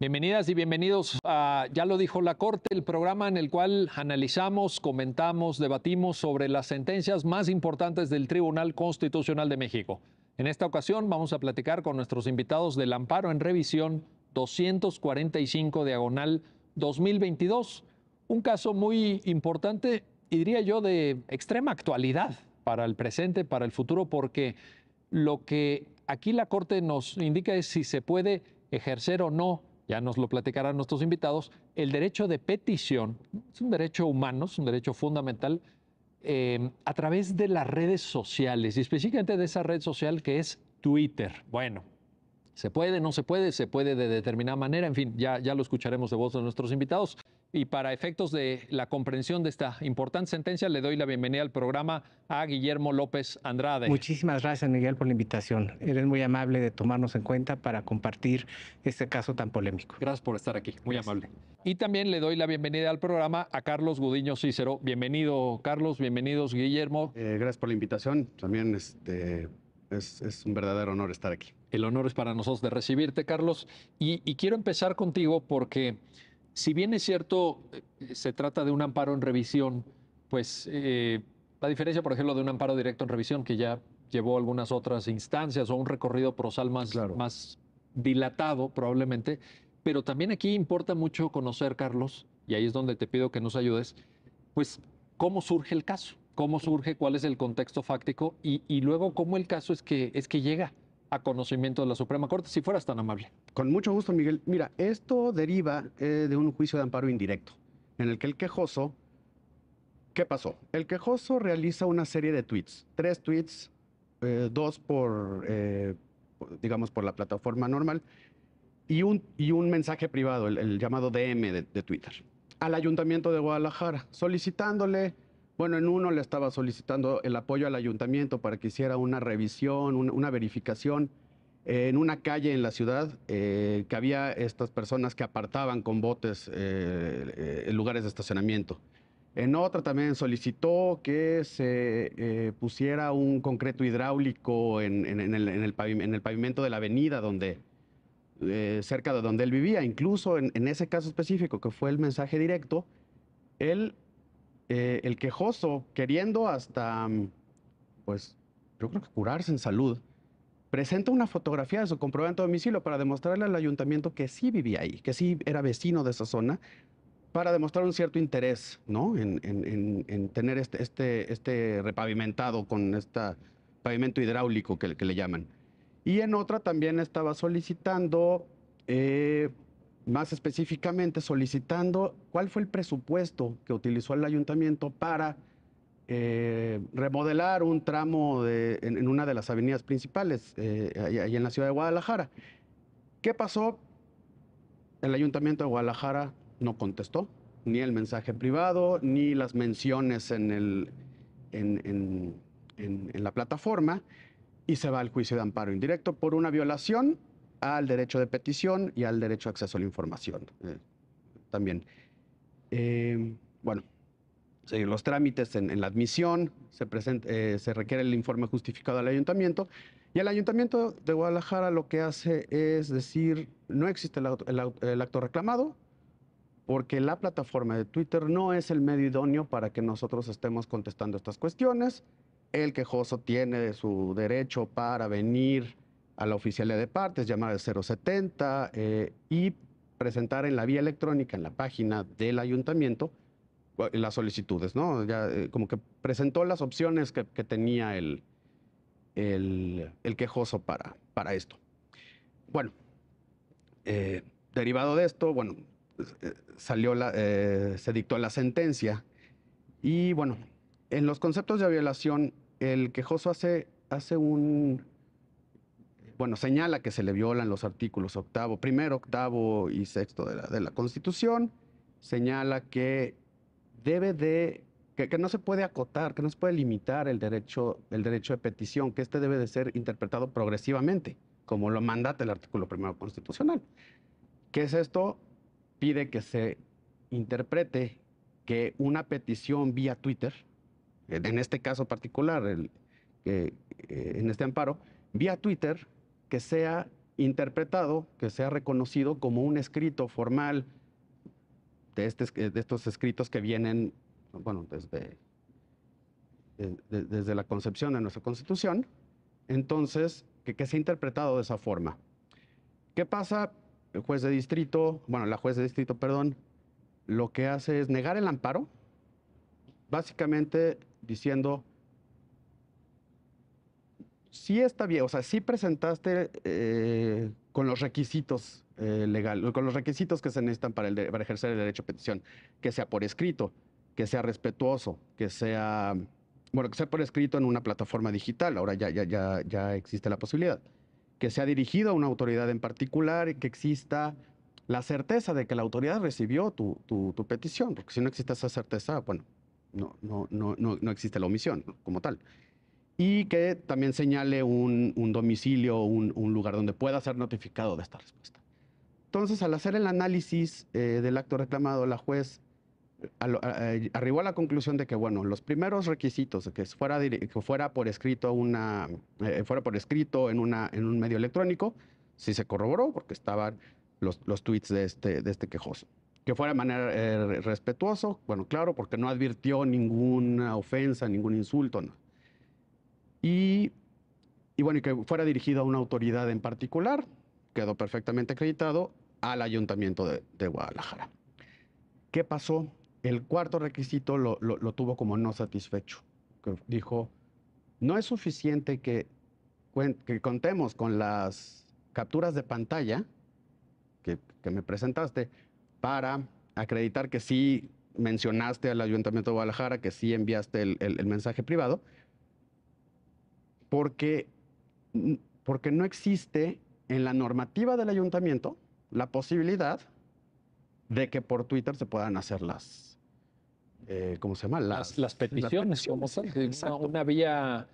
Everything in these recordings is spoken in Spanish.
Bienvenidas y bienvenidos a Ya lo dijo la Corte, el programa en el cual analizamos, comentamos, debatimos sobre las sentencias más importantes del Tribunal Constitucional de México. En esta ocasión vamos a platicar con nuestros invitados del amparo en revisión 245 diagonal 2022, un caso muy importante y diría yo de extrema actualidad para el presente, para el futuro, porque lo que aquí la Corte nos indica es si se puede ejercer o no ya nos lo platicarán nuestros invitados, el derecho de petición es un derecho humano, es un derecho fundamental eh, a través de las redes sociales y específicamente de esa red social que es Twitter. Bueno, se puede, no se puede, se puede de determinada manera, en fin, ya, ya lo escucharemos de voz de nuestros invitados. Y para efectos de la comprensión de esta importante sentencia, le doy la bienvenida al programa a Guillermo López Andrade. Muchísimas gracias, Miguel, por la invitación. Eres muy amable de tomarnos en cuenta para compartir este caso tan polémico. Gracias por estar aquí, muy amable. Y también le doy la bienvenida al programa a Carlos Gudiño Cícero. Bienvenido, Carlos, bienvenidos, Guillermo. Eh, gracias por la invitación. También este, es, un verdadero honor estar aquí. El honor es para nosotros de recibirte, Carlos. y quiero empezar contigo porque si bien es cierto, eh, se trata de un amparo en revisión, pues la eh, diferencia, por ejemplo, de un amparo directo en revisión, que ya llevó algunas otras instancias o un recorrido prosal más, dilatado probablemente, pero también aquí importa mucho conocer, Carlos, y ahí es donde te pido que nos ayudes, pues cómo surge el caso, cómo surge, cuál es el contexto fáctico y, y luego cómo el caso es que, es que llega a conocimiento de la Suprema Corte, si fueras tan amable. Con mucho gusto, Miguel. Mira, esto deriva eh, de un juicio de amparo indirecto, en el que el quejoso... ¿Qué pasó? El quejoso realiza una serie de tweets, tres tweets, eh, dos por, eh, digamos, por la plataforma normal y un, y un mensaje privado, el, llamado DM de Twitter, al Ayuntamiento de Guadalajara, solicitándole bueno, en uno le estaba solicitando el apoyo al ayuntamiento para que hiciera una revisión, una verificación eh, en una calle en la ciudad eh, que había estas personas que apartaban con botes eh, lugares de estacionamiento. En otra también solicitó que se pusiera un concreto hidráulico en, el, pavimento de la avenida donde, cerca de donde él vivía. Incluso en, ese caso específico, que fue el mensaje directo, él eh, el quejoso, queriendo hasta, mm, pues, yo creo que curarse en salud, presenta una fotografía de su comprobante domicilio para demostrarle al ayuntamiento que sí vivía ahí, que sí era vecino de esa zona, para demostrar un cierto interés, ¿no? En, tener este, este, este, repavimentado con este pavimento hidráulico que, le llaman. Y en otra también estaba solicitando eh, más específicamente, solicitando cuál fue el presupuesto que utilizó el ayuntamiento para eh, remodelar un tramo en, una de las avenidas principales, eh, ahí, en la ciudad de Guadalajara. ¿Qué pasó? El ayuntamiento de Guadalajara no contestó, ni el mensaje privado, ni las menciones en, el, en, en la plataforma, y se va al juicio de amparo indirecto por una violación al derecho de petición y al derecho de acceso a la información eh, también. Em, bueno, los trámites en, la admisión, se, eh, se requiere el informe justificado al ayuntamiento y el ayuntamiento de Guadalajara lo que hace es decir, no existe el, el acto reclamado, porque la plataforma de Twitter no es el medio idóneo para que nosotros estemos contestando estas cuestiones. El quejoso tiene su derecho para venir a la oficialía de partes, llamar al 070 eh, y presentar en la vía electrónica, en la página del ayuntamiento, eh, las solicitudes, ¿no? Eh, como que presentó las opciones que, tenía el, el, quejoso para, para esto. Bueno, derivado de esto, bueno, pues, salió la, se dictó la sentencia y bueno, en los conceptos de violación, el quejoso hace, hace un, bueno, señala que se le violan los artículos octavo, primero, octavo y sexto de la, Constitución, señala que debe de, que, no se puede acotar, que no se puede limitar el derecho, el derecho de petición, que este debe de ser interpretado progresivamente, como lo mandata el artículo primero constitucional. ¿Qué es esto? Pide que se interprete que una petición vía Twitter, en este caso particular, el, eh, en este amparo, vía Twitter que sea interpretado, que sea reconocido como un escrito formal de, este estos escritos que vienen, bueno, desde, desde la concepción de nuestra Constitución, entonces, que, que sea interpretado de esa forma. ¿Qué pasa? El juez de distrito, bueno, la juez de distrito, perdón, lo que hace es negar el amparo, básicamente diciendo, sí está bien, o sea, sí presentaste eh, con los requisitos eh, legales, con los requisitos que se necesitan para, el ejercer el derecho a petición, que sea por escrito, que sea respetuoso, que sea, bueno, que sea por escrito en una plataforma digital, ahora ya, ya, ya, ya existe la posibilidad, que sea dirigido a una autoridad en particular, y que exista la certeza de que la autoridad recibió tu, tu, tu petición, porque si no existe esa certeza, bueno, no, no, no, no, no existe la omisión como tal y que también señale un, domicilio, un, lugar donde pueda ser notificado de esta respuesta. Entonces, al hacer el análisis eh, del acto reclamado, la juez eh, eh, arribó a la conclusión de que, bueno, los primeros requisitos, que fuera, que fuera por escrito una, fuera por escrito en, una, en un medio electrónico, sí se corroboró porque estaban los, los tweets de este, de este quejoso. Que fuera de manera respetuoso, bueno, claro, porque no advirtió ninguna ofensa, ningún insulto, no y, bueno, y que fuera dirigido a una autoridad en particular, quedó perfectamente acreditado al ayuntamiento de, Guadalajara. ¿Qué pasó? El cuarto requisito lo, tuvo como no satisfecho. dijo, no es suficiente que, contemos con las capturas de pantalla que, me presentaste para acreditar que sí mencionaste al Ayuntamiento de Guadalajara, que sí enviaste el mensaje privado, porque, mm, porque no existe en la normativa del ayuntamiento la posibilidad de que por Twitter se puedan hacer las, eh, ¿cómo se llama? Las, peticiones, una, vía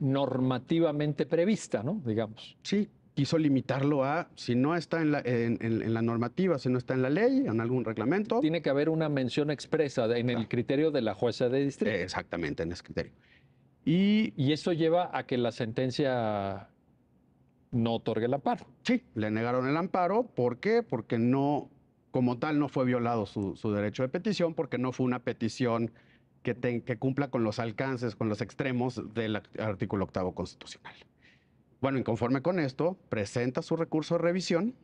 normativamente prevista, ¿no? Digamos. Sí, quiso limitarlo a, si no está en la, normativa, si no está en la ley, en algún reglamento. Tiene que haber una mención expresa en el criterio de la jueza de distrito. exactamente, en ese criterio. Y, eso lleva a que la sentencia no otorgue el amparo. Sí, le negaron el amparo. ¿Por qué? Porque no, como tal, no fue violado su, derecho de petición, porque no fue una petición que, que, cumpla con los alcances, con los extremos del artículo octavo constitucional. Bueno, conforme con esto, presenta su recurso de revisión,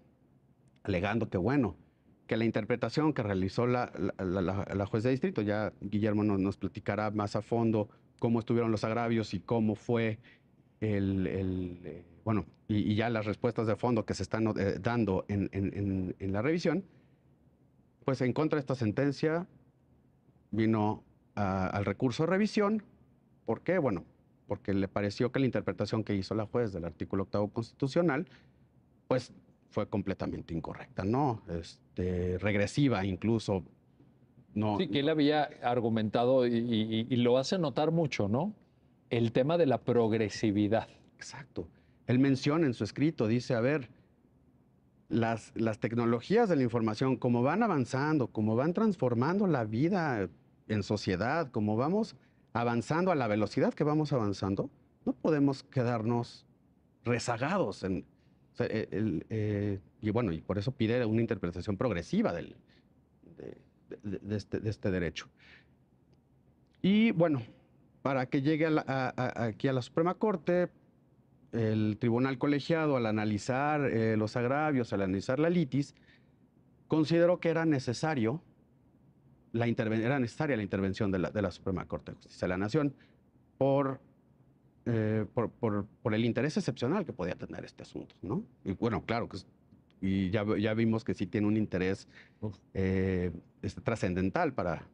alegando que, bueno, que la interpretación que realizó la, juez de distrito, ya Guillermo nos, nos platicará más a fondo cómo estuvieron los agravios y cómo fue el, eh, bueno, y, ya las respuestas de fondo que se están eh, dando en, la revisión, pues en contra de esta sentencia vino al recurso de revisión. ¿Por qué? Bueno, porque le pareció que la interpretación que hizo la juez del artículo octavo constitucional, pues fue completamente incorrecta, ¿no? Este, regresiva incluso sí, que él había argumentado y, lo hace notar mucho, ¿no? El tema de la progresividad. Exacto. Él menciona en su escrito, dice, a ver, las, las tecnologías de la información, como van avanzando, como van transformando la vida en sociedad, como vamos avanzando a la velocidad que vamos avanzando, no podemos quedarnos rezagados. En, eh, y bueno, y por eso pide una interpretación progresiva del... Este, de, este, derecho. Y bueno, para que llegue aquí a la Suprema Corte, el tribunal colegiado, al analizar eh, los agravios, al analizar la litis, consideró que era necesario la era necesaria la intervención de la, Suprema Corte de Justicia de la Nación eh, por, por, el interés excepcional que podía tener este asunto, ¿no? Y bueno, claro que y ya, vimos que sí tiene un interés eh, este, trascendental para,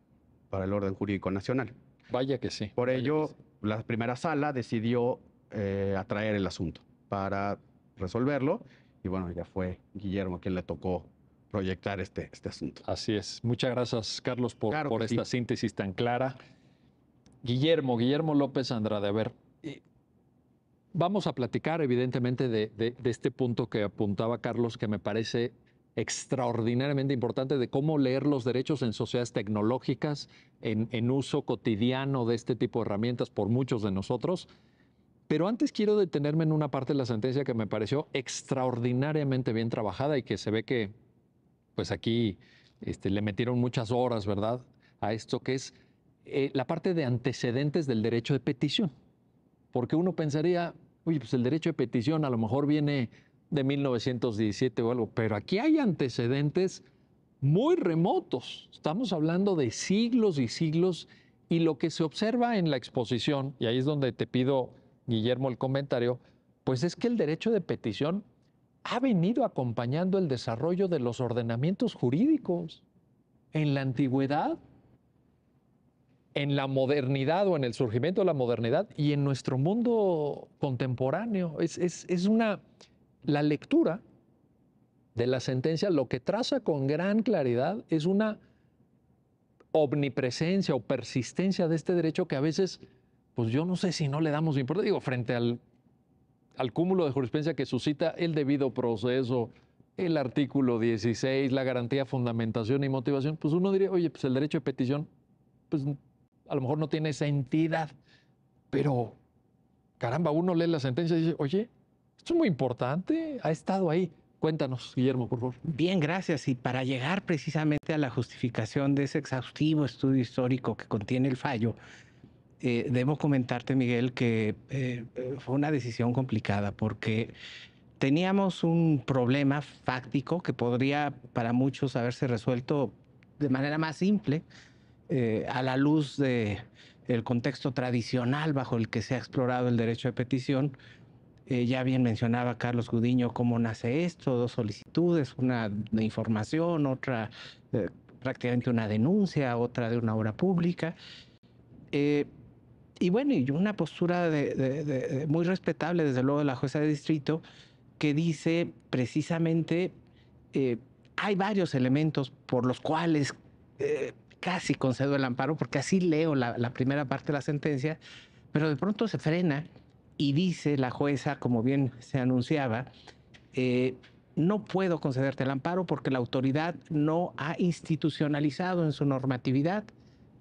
para el orden jurídico nacional. Vaya que sí. Por ello, la primera sala decidió eh, atraer el asunto para resolverlo y bueno, ya fue Guillermo quien le tocó proyectar este, este asunto. Así es. Muchas gracias, Carlos, por, por esta síntesis tan clara. Guillermo, Guillermo López Andrade, a ver, eh, Vamos a platicar, evidentemente, de, este punto que apuntaba Carlos, que me parece extraordinariamente importante, de cómo leer los derechos en sociedades tecnológicas, en, uso cotidiano de este tipo de herramientas por muchos de nosotros. Pero antes quiero detenerme en una parte de la sentencia que me pareció extraordinariamente bien trabajada y que se ve que, pues aquí este, le metieron muchas horas, ¿verdad?, a esto que es eh, la parte de antecedentes del derecho de petición porque uno pensaría, oye, pues el derecho de petición a lo mejor viene de 1917 o algo, pero aquí hay antecedentes muy remotos. Estamos hablando de siglos y siglos y lo que se observa en la exposición, y ahí es donde te pido, Guillermo, el comentario, pues es que el derecho de petición ha venido acompañando el desarrollo de los ordenamientos jurídicos. En la antigüedad en la modernidad o en el surgimiento de la modernidad y en nuestro mundo contemporáneo. Es, es, es una, la lectura de la sentencia lo que traza con gran claridad es una omnipresencia o persistencia de este derecho que a veces, pues yo no sé si no le damos importancia, digo, frente al, al cúmulo de jurisprudencia que suscita el debido proceso, el artículo 16, la garantía, fundamentación y motivación, pues uno diría, oye, pues el derecho de petición, pues a lo mejor no tiene esa entidad, pero caramba, uno lee la sentencia y dice, oye, esto es muy importante, ha estado ahí. Cuéntanos, Guillermo, por favor. Bien, gracias. Y para llegar precisamente a la justificación de ese exhaustivo estudio histórico que contiene el fallo, eh, debo comentarte, Miguel, que eh, eh, fue una decisión complicada porque teníamos un problema fáctico que podría para muchos haberse resuelto de manera más simple, eh, a la luz de el contexto tradicional bajo el que se ha explorado el derecho de petición, eh, ya bien mencionaba Carlos Gudiño cómo nace esto, dos solicitudes, una de información, otra eh, prácticamente una denuncia, otra de una obra pública. y bueno, y una postura muy respetable, desde luego, de la jueza de distrito, que dice precisamente, hay varios elementos por los cuales casi concedo el amparo porque así leo la, primera parte de la sentencia, pero de pronto se frena y dice la jueza, como bien se anunciaba, eh, no puedo concederte el amparo porque la autoridad no ha institucionalizado en su normatividad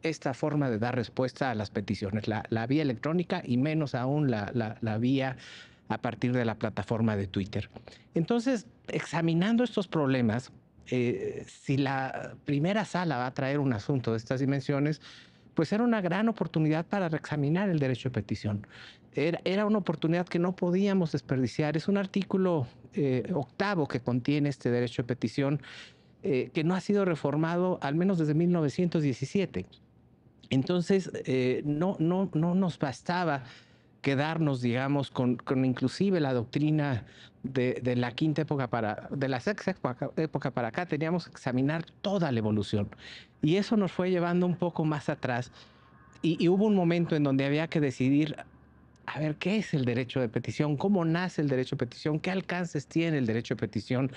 esta forma de dar respuesta a las peticiones, la, vía electrónica y menos aún la, vía a partir de la plataforma de Twitter. Entonces, examinando estos problemas, eh, si la primera sala va a traer un asunto de estas dimensiones, pues era una gran oportunidad para reexaminar el derecho de petición. Era, una oportunidad que no podíamos desperdiciar. Es un artículo eh, octavo que contiene este derecho de petición eh, que no ha sido reformado al menos desde 1917. Entonces, no, no, no nos bastaba quedarnos, digamos, con, inclusive la doctrina de, la quinta época para, de la sexta época para acá, teníamos que examinar toda la evolución. Y eso nos fue llevando un poco más atrás. Y, y hubo un momento en donde había que decidir, a ver, ¿qué es el derecho de petición? ¿Cómo nace el derecho de petición? ¿Qué alcances tiene el derecho de petición?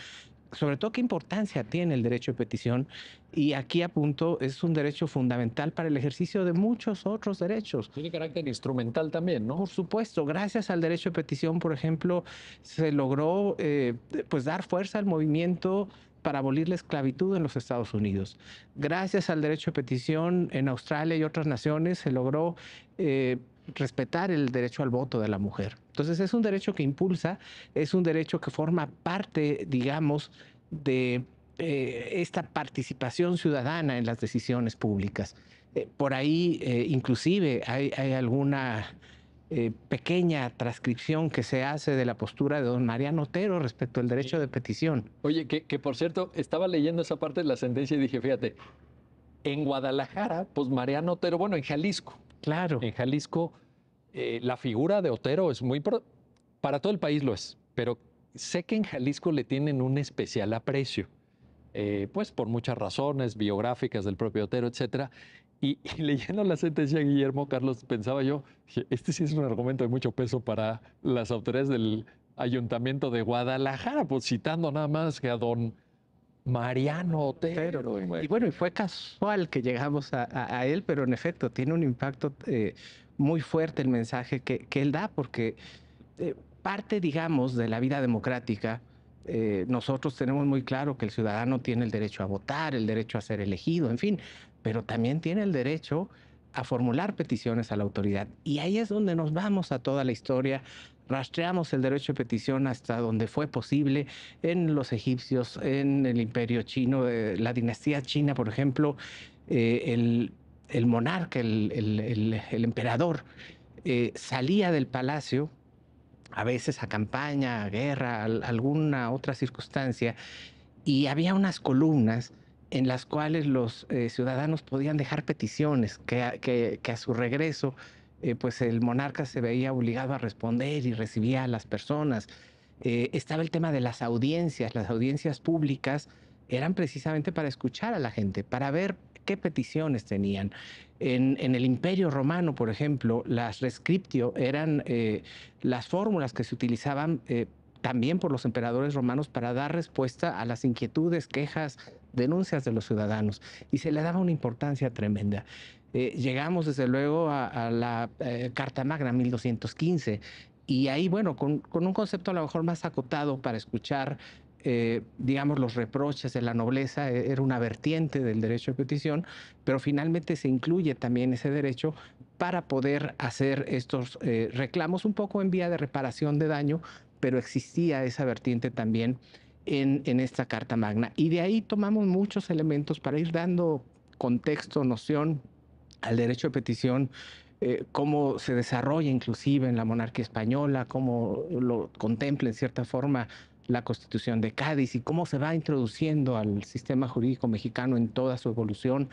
sobre todo qué importancia tiene el derecho de petición y aquí apunto, es un derecho fundamental para el ejercicio de muchos otros derechos. Tiene carácter instrumental también, ¿no? Por supuesto, gracias al derecho de petición, por ejemplo, se logró eh, pues dar fuerza al movimiento para abolir la esclavitud en los Estados Unidos. Gracias al derecho de petición en Australia y otras naciones se logró eh, respetar el derecho al voto de la mujer. Entonces es un derecho que impulsa, es un derecho que forma parte, digamos, de eh, esta participación ciudadana en las decisiones públicas. Eh, por ahí eh, inclusive hay, alguna pequeña transcripción que se hace de la postura de don Mariano Otero respecto al derecho de petición. Oye, que, que por cierto, estaba leyendo esa parte de la sentencia y dije, fíjate, en Guadalajara, pues Mariano Otero, bueno, en Jalisco, Claro. En Jalisco, eh, la figura de Otero es muy. Para todo el país lo es, pero sé que en Jalisco le tienen un especial aprecio, eh, pues por muchas razones biográficas del propio Otero, etc. Y, leyendo la sentencia de Guillermo Carlos, pensaba yo, este sí es un argumento de mucho peso para las autoridades del ayuntamiento de Guadalajara, pues citando nada más que a don Mariano Otero. y bueno, y fue casual que llegamos a, él, pero en efecto tiene un impacto eh, muy fuerte el mensaje que, él da, porque eh, parte, digamos, de la vida democrática, eh, nosotros tenemos muy claro que el ciudadano tiene el derecho a votar, el derecho a ser elegido, en fin, pero también tiene el derecho a formular peticiones a la autoridad. Y ahí es donde nos vamos a toda la historia Rastreamos el derecho de petición hasta donde fue posible en los egipcios, en el imperio chino, eh, la dinastía china, por ejemplo, eh, el, monarca, el, emperador, eh, salía del palacio a veces a campaña, a guerra, alguna otra circunstancia, y había unas columnas en las cuales los ciudadanos podían dejar peticiones que, a su regreso eh, pues el monarca se veía obligado a responder y recibía a las personas. Eh, estaba el tema de las audiencias, las audiencias públicas eran precisamente para escuchar a la gente, para ver qué peticiones tenían. En, el Imperio Romano, por ejemplo, las rescriptio eran eh, las fórmulas que se utilizaban también por los emperadores romanos para dar respuesta a las inquietudes, quejas, denuncias de los ciudadanos. Y se le daba una importancia tremenda. Eh, llegamos desde luego a, la eh, Carta Magna 1215 y ahí, bueno, con, un concepto a lo mejor más acotado para escuchar, eh, digamos, los reproches de la nobleza, e, era una vertiente del derecho de petición, pero finalmente se incluye también ese derecho para poder hacer estos reclamos un poco en vía de reparación de daño, pero existía esa vertiente también. En, en esta Carta Magna. Y de ahí tomamos muchos elementos para ir dando contexto, noción al derecho de petición, eh, cómo se desarrolla inclusive en la monarquía española, cómo lo contempla en cierta forma la constitución de Cádiz y cómo se va introduciendo al sistema jurídico mexicano en toda su evolución.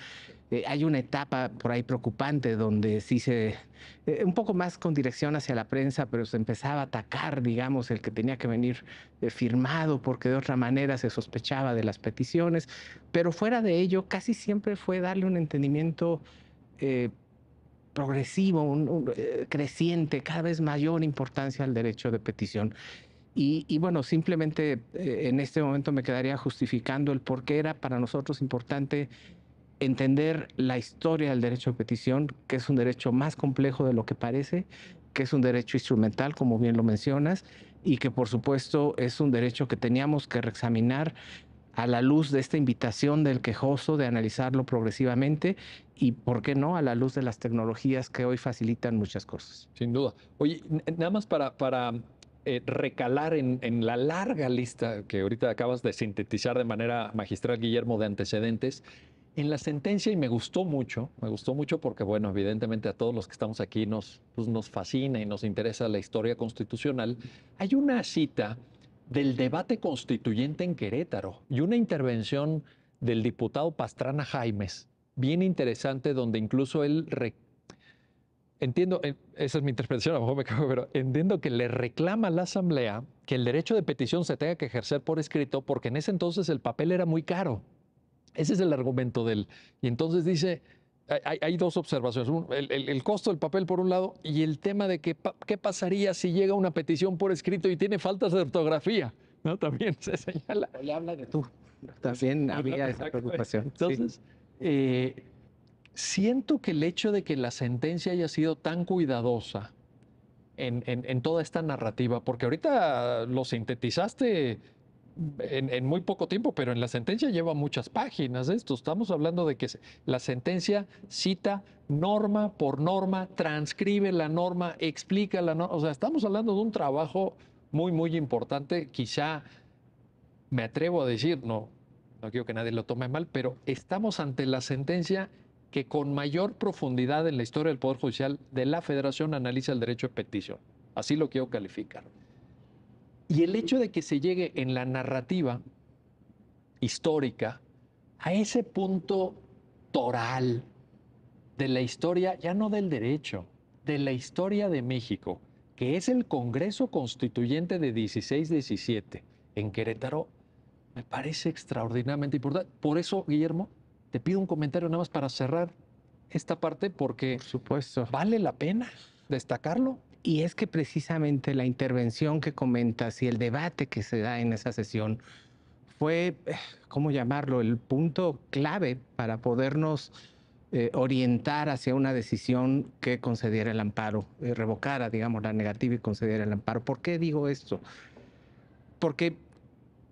Eh, hay una etapa por ahí preocupante donde sí se, eh, un poco más con dirección hacia la prensa, pero se empezaba a atacar, digamos, el que tenía que venir firmado porque de otra manera se sospechaba de las peticiones, pero fuera de ello casi siempre fue darle un entendimiento eh, progresivo, un, eh, creciente, cada vez mayor importancia al derecho de petición. Y, bueno, simplemente eh, en este momento me quedaría justificando el por qué era para nosotros importante entender la historia del derecho de petición, que es un derecho más complejo de lo que parece, que es un derecho instrumental, como bien lo mencionas, y que por supuesto es un derecho que teníamos que reexaminar a la luz de esta invitación del quejoso de analizarlo progresivamente y, ¿por qué no?, a la luz de las tecnologías que hoy facilitan muchas cosas. Sin duda. Oye, nada más para, para eh, recalar en, la larga lista que ahorita acabas de sintetizar de manera magistral, Guillermo, de antecedentes. En la sentencia, y me gustó mucho, me gustó mucho porque, bueno, evidentemente a todos los que estamos aquí nos, pues, nos fascina y nos interesa la historia constitucional, hay una cita del debate constituyente en Querétaro y una intervención del diputado Pastrana Jaimes, bien interesante, donde incluso él entiendo, eh, esa es mi interpretación, a lo mejor me cago, pero entiendo que le reclama a la Asamblea que el derecho de petición se tenga que ejercer por escrito, porque en ese entonces el papel era muy caro. Ese es el argumento del... Y entonces dice, hay, dos observaciones. el, costo del papel por un lado y el tema de que, qué pasaría si llega una petición por escrito y tiene faltas de ortografía. ¿no? También se señala. Le habla de tú. También había esa preocupación. Entonces, eh, siento que el hecho de que la sentencia haya sido tan cuidadosa en toda esta narrativa, porque ahorita lo sintetizaste en, muy poco tiempo, pero en la sentencia lleva muchas páginas esto. Estamos hablando de que la sentencia cita norma por norma, transcribe la norma, explica la norma. O sea, estamos hablando de un trabajo muy, muy importante. Quizá me atrevo a decir, no, no quiero que nadie lo tome mal, pero estamos ante la sentencia que con mayor profundidad en la historia del Poder Judicial de la Federación analiza el derecho de petición. Así lo quiero calificar. Y el hecho de que se llegue en la narrativa histórica a ese punto toral de la historia, ya no del derecho, de la historia de México, que es el Congreso Constituyente de 16-17 en Querétaro, me parece extraordinariamente importante. Por eso, Guillermo, te pido un comentario nada más para cerrar esta parte, porque supuesto. vale la pena destacarlo. Y es que precisamente la intervención que comentas y el debate que se da en esa sesión fue, ¿cómo llamarlo?, el punto clave para podernos eh, orientar hacia una decisión que concediera el amparo, eh, revocara, digamos, la negativa y concediera el amparo. ¿Por qué digo esto? Porque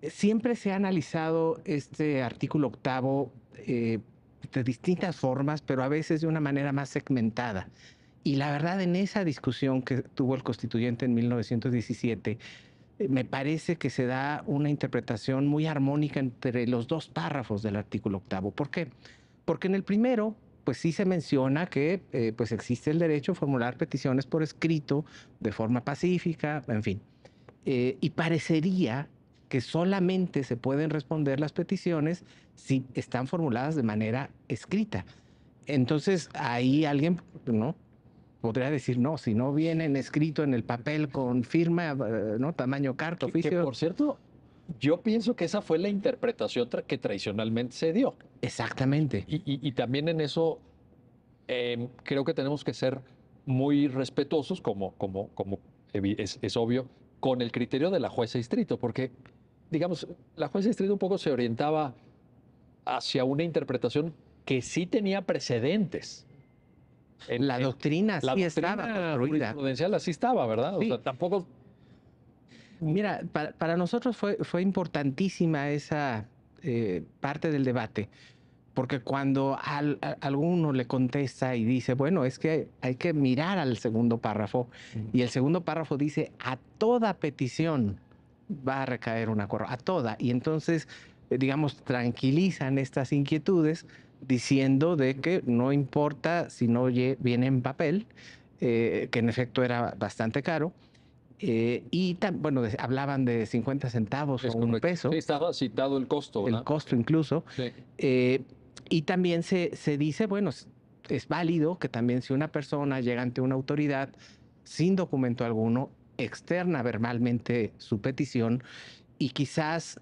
siempre se ha analizado este artículo octavo eh, de distintas formas, pero a veces de una manera más segmentada. Y la verdad, en esa discusión que tuvo el constituyente en 1917, eh, me parece que se da una interpretación muy armónica entre los dos párrafos del artículo octavo. ¿Por qué? Porque en el primero, pues sí se menciona que eh, pues existe el derecho a formular peticiones por escrito, de forma pacífica, en fin. Eh, y parecería que solamente se pueden responder las peticiones si están formuladas de manera escrita. Entonces ahí alguien, ¿no? podría decir no, si no vienen escrito en el papel con firma, eh, ¿no? Tamaño carta, oficio. Que, por cierto, yo pienso que esa fue la interpretación que tradicionalmente se dio. Exactamente. Y, también en eso em, creo que tenemos que ser muy respetuosos, como, como, como es, es, obvio, con el criterio de la jueza distrito, porque, digamos, la jueza distrito un poco se orientaba hacia una interpretación que sí tenía precedentes la doctrina sí la estaba doctrina así estaba, ¿verdad? O sea, tampoco... Mira, para, para, nosotros fue, fue importantísima esa eh, parte del debate, porque cuando al, alguno le contesta y dice, bueno, es que hay que mirar al segundo párrafo, y el segundo párrafo dice, a toda petición va a recaer una acuerdo a toda, y entonces, eh, digamos, tranquilizan estas inquietudes diciendo de que no importa si no viene en papel, eh, que en efecto era bastante caro. Eh, y bueno, hablaban de 50 centavos o un peso. estaba citado el costo. ¿verdad? El costo incluso. Eh, y también se, se dice, bueno, es, válido que también si una persona llega ante una autoridad sin documento alguno, externa verbalmente su petición y quizás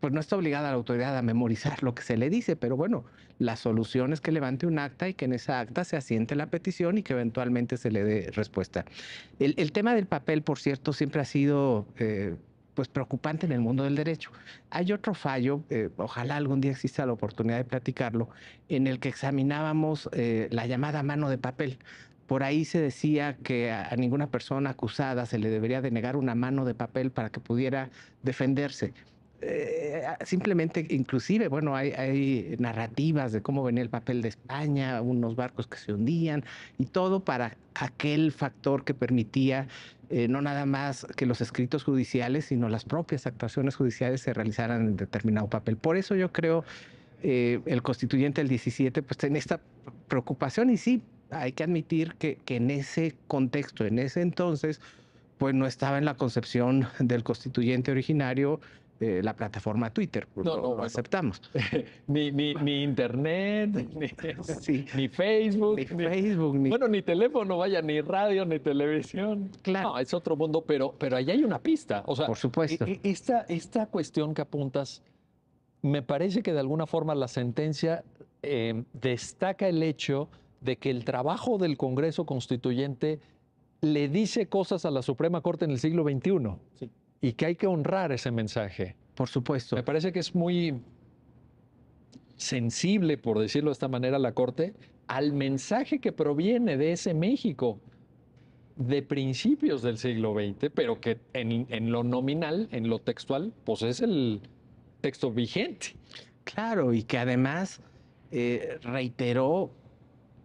pues no está obligada la autoridad a memorizar lo que se le dice, pero bueno, la solución es que levante un acta y que en esa acta se asiente la petición y que eventualmente se le dé respuesta. El, tema del papel, por cierto, siempre ha sido... Eh, pues preocupante en el mundo del derecho. Hay otro fallo, eh, ojalá algún día exista la oportunidad de platicarlo, en el que examinábamos eh, la llamada mano de papel. Por ahí se decía que a, ninguna persona acusada se le debería denegar una mano de papel para que pudiera defenderse. Eh, simplemente, inclusive, bueno, hay, narrativas de cómo venía el papel de España, unos barcos que se hundían y todo para aquel factor que permitía eh, no nada más que los escritos judiciales, sino las propias actuaciones judiciales se realizaran en determinado papel. Por eso yo creo eh, el constituyente del 17 pues en esta preocupación y sí, hay que admitir que, que en ese contexto, en ese entonces, pues no estaba en la concepción del constituyente originario eh, la plataforma Twitter. No, pues, no, lo aceptamos. ni, ni, internet, ni, Facebook. Ni, Facebook Bueno, ni teléfono, vaya, ni radio, ni televisión. Claro. No, es otro mundo, pero, pero ahí hay una pista. O sea, Por supuesto. E, e, esta, esta cuestión que apuntas, me parece que de alguna forma la sentencia eh, destaca el hecho de que el trabajo del Congreso Constituyente le dice cosas a la Suprema Corte en el siglo XXI. Sí y que hay que honrar ese mensaje. Por supuesto. Me parece que es muy sensible, por decirlo de esta manera, la Corte al mensaje que proviene de ese México de principios del siglo XX, pero que en, lo nominal, en lo textual, pues es el texto vigente. Claro, y que además eh, reiteró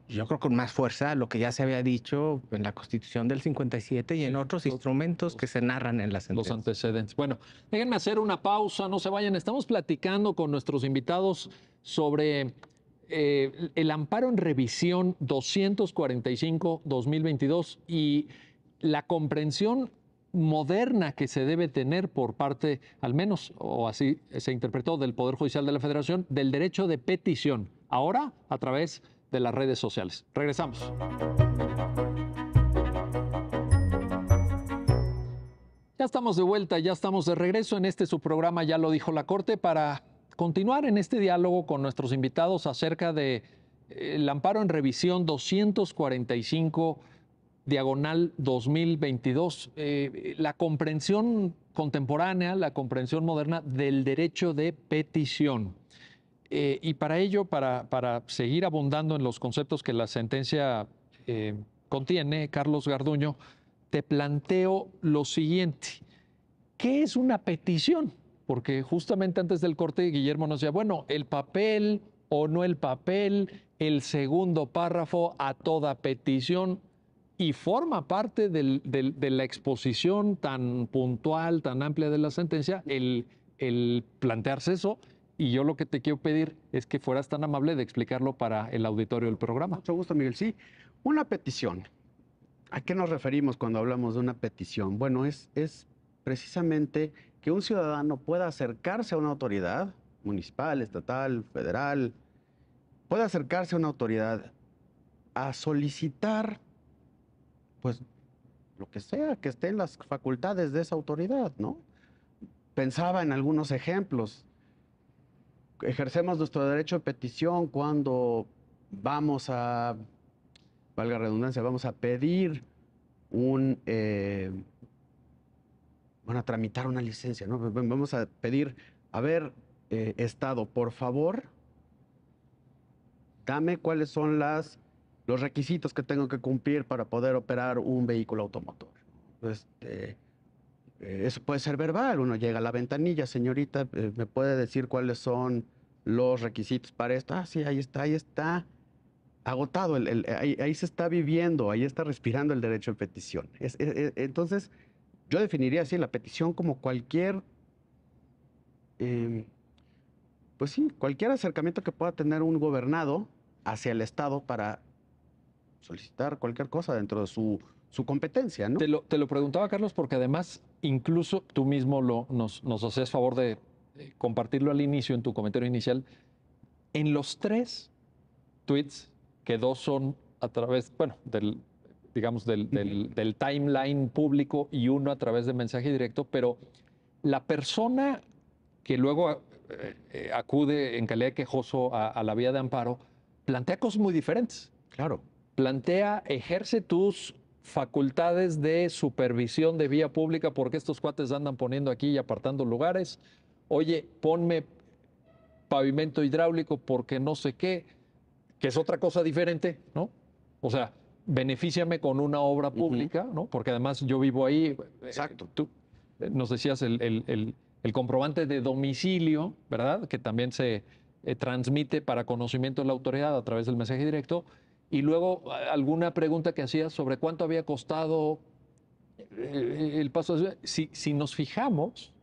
yo creo con más fuerza lo que ya se había dicho en la Constitución del 57 y en otros instrumentos que se narran en las sentencias. Los antecedentes. Bueno, déjenme hacer una pausa, no se vayan. Estamos platicando con nuestros invitados sobre eh, el amparo en revisión 245-2022 y la comprensión moderna que se debe tener por parte, al menos, o así se interpretó, del Poder Judicial de la Federación, del derecho de petición. Ahora, a través de las redes sociales. Regresamos. Ya estamos de vuelta, ya estamos de regreso en este su programa, ya lo dijo la Corte, para continuar en este diálogo con nuestros invitados acerca de eh, el amparo en revisión 245 diagonal 2022, eh, la comprensión contemporánea, la comprensión moderna del derecho de petición. Eh, y para ello, para, seguir abundando en los conceptos que la sentencia eh, contiene, Carlos Garduño, te planteo lo siguiente. ¿Qué es una petición? Porque justamente antes del corte Guillermo nos decía, bueno, el papel o no el papel, el segundo párrafo a toda petición y forma parte de la exposición tan puntual, tan amplia de la sentencia, el plantearse eso y yo lo que te quiero pedir es que fueras tan amable de explicarlo para el auditorio del programa. Mucho gusto, Miguel. Sí, una petición. ¿A qué nos referimos cuando hablamos de una petición? Bueno, es, es precisamente que un ciudadano pueda acercarse a una autoridad municipal, estatal, federal, pueda acercarse a una autoridad a solicitar, pues, lo que sea que esté en las facultades de esa autoridad, ¿no? Pensaba en algunos ejemplos ejercemos nuestro derecho de petición, cuando vamos a, valga redundancia, vamos a pedir un, eh, bueno, a tramitar una licencia, ¿no? Vamos a pedir, a ver, eh, Estado, por favor, dame cuáles son las, los requisitos que tengo que cumplir para poder operar un vehículo automotor. Este, eh, eso puede ser verbal. Uno llega a la ventanilla, señorita, eh, ¿me puede decir cuáles son los requisitos para esto? Ah, sí, ahí está, ahí está. Agotado, ahí, se está viviendo, ahí está respirando el derecho de petición. E, e, entonces, yo definiría así la petición como cualquier, em, pues sí, cualquier acercamiento que pueda tener un gobernado hacia el Estado para solicitar cualquier cosa dentro de su su competencia, ¿no? Te lo, preguntaba, Carlos, porque además incluso tú mismo lo, nos, nos favor de compartirlo al inicio en tu comentario inicial. En los tres tweets, que dos son a través, bueno, del, digamos, del, timeline público y uno a través de mensaje directo, pero la persona que luego eh, eh, acude en calidad de quejoso a, a, la vía de amparo plantea cosas muy diferentes. Claro. Plantea, ejerce tus facultades de supervisión de vía pública porque estos cuates andan poniendo aquí y apartando lugares. Oye, ponme pavimento hidráulico porque no sé qué, que es otra cosa diferente, ¿no? O sea, beneficiame con una obra pública, ¿no? Porque además yo vivo ahí. Eh, Exacto. tú eh, nos decías el, comprobante de domicilio, ¿verdad? Que también se eh, transmite para conocimiento de la autoridad a través del mensaje directo. Y luego alguna pregunta que hacía sobre cuánto había costado eh, el paso. Si, si nos fijamos,